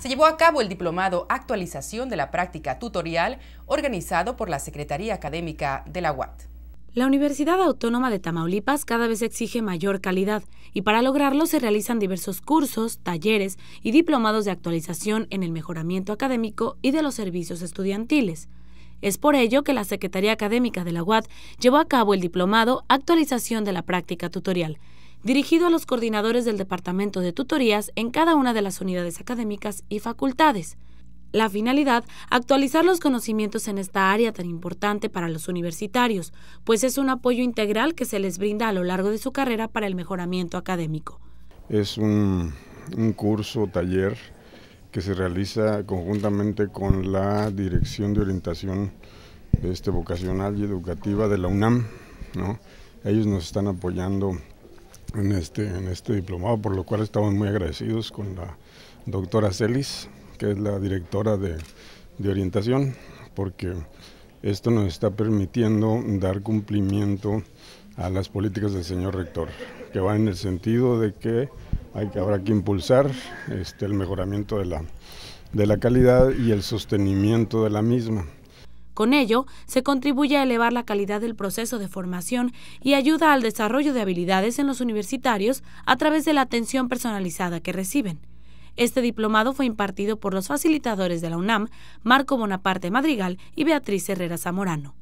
se llevó a cabo el diplomado Actualización de la Práctica Tutorial organizado por la Secretaría Académica de la UAT. La Universidad Autónoma de Tamaulipas cada vez exige mayor calidad y para lograrlo se realizan diversos cursos, talleres y diplomados de actualización en el mejoramiento académico y de los servicios estudiantiles. Es por ello que la Secretaría Académica de la UAD llevó a cabo el diplomado Actualización de la Práctica Tutorial, dirigido a los coordinadores del Departamento de Tutorías en cada una de las unidades académicas y facultades. La finalidad, actualizar los conocimientos en esta área tan importante para los universitarios, pues es un apoyo integral que se les brinda a lo largo de su carrera para el mejoramiento académico. Es un, un curso, taller que se realiza conjuntamente con la Dirección de Orientación este, Vocacional y Educativa de la UNAM. ¿no? Ellos nos están apoyando en este, en este diplomado, por lo cual estamos muy agradecidos con la doctora Celis, que es la directora de, de orientación, porque esto nos está permitiendo dar cumplimiento a las políticas del señor rector, que va en el sentido de que hay, habrá que impulsar este, el mejoramiento de la, de la calidad y el sostenimiento de la misma. Con ello, se contribuye a elevar la calidad del proceso de formación y ayuda al desarrollo de habilidades en los universitarios a través de la atención personalizada que reciben. Este diplomado fue impartido por los facilitadores de la UNAM, Marco Bonaparte Madrigal y Beatriz Herrera Zamorano.